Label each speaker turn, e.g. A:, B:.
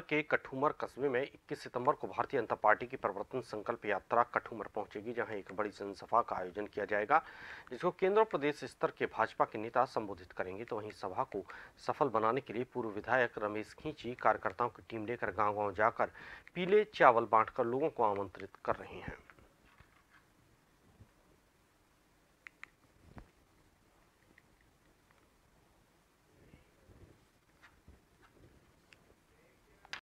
A: के कठुमर कस्बे में 21 सितंबर को भारतीय जनता पार्टी की प्रवर्तन संकल्प यात्रा कठुमर पहुंचेगी जहां एक बड़ी जनसभा का आयोजन किया जाएगा जिसको केंद्र और प्रदेश स्तर के भाजपा के नेता संबोधित करेंगे तो वहीं सभा को सफल बनाने के लिए पूर्व विधायक रमेश खींची कार्यकर्ताओं की टीम लेकर गाँव गाँव जाकर पीले चावल बांटकर लोगों को आमंत्रित कर रहे हैं